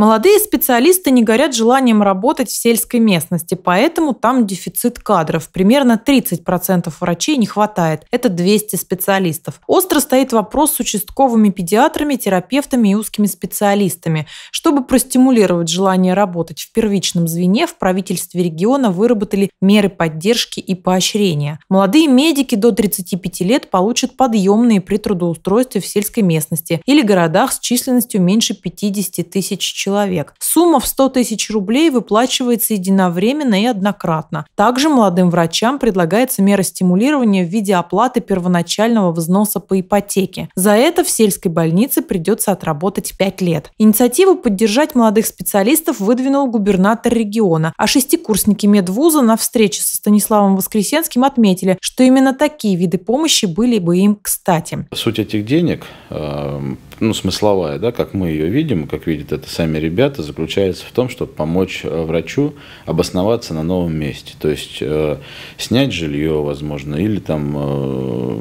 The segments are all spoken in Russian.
Молодые специалисты не горят желанием работать в сельской местности, поэтому там дефицит кадров. Примерно 30% врачей не хватает. Это 200 специалистов. Остро стоит вопрос с участковыми педиатрами, терапевтами и узкими специалистами. Чтобы простимулировать желание работать в первичном звене, в правительстве региона выработали меры поддержки и поощрения. Молодые медики до 35 лет получат подъемные при трудоустройстве в сельской местности или городах с численностью меньше 50 тысяч человек человек. Сумма в 100 тысяч рублей выплачивается единовременно и однократно. Также молодым врачам предлагается мера стимулирования в виде оплаты первоначального взноса по ипотеке. За это в сельской больнице придется отработать 5 лет. Инициативу поддержать молодых специалистов выдвинул губернатор региона, а шестикурсники медвуза на встрече со Станиславом Воскресенским отметили, что именно такие виды помощи были бы им кстати. Суть этих денег, э, ну, смысловая, да, как мы ее видим, как видят это сами ребята заключается в том, чтобы помочь э, врачу обосноваться на новом месте, то есть э, снять жилье, возможно, или там э,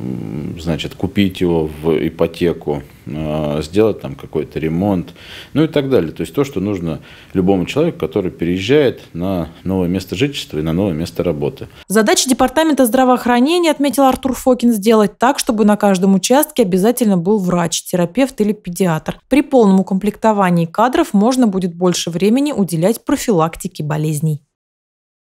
значит, купить его в ипотеку, э, сделать там какой-то ремонт, ну и так далее. То есть то, что нужно любому человеку, который переезжает на новое место жительства и на новое место работы. Задача Департамента здравоохранения, отметил Артур Фокин, сделать так, чтобы на каждом участке обязательно был врач, терапевт или педиатр. При полном укомплектовании кадров можно будет больше времени уделять профилактике болезней.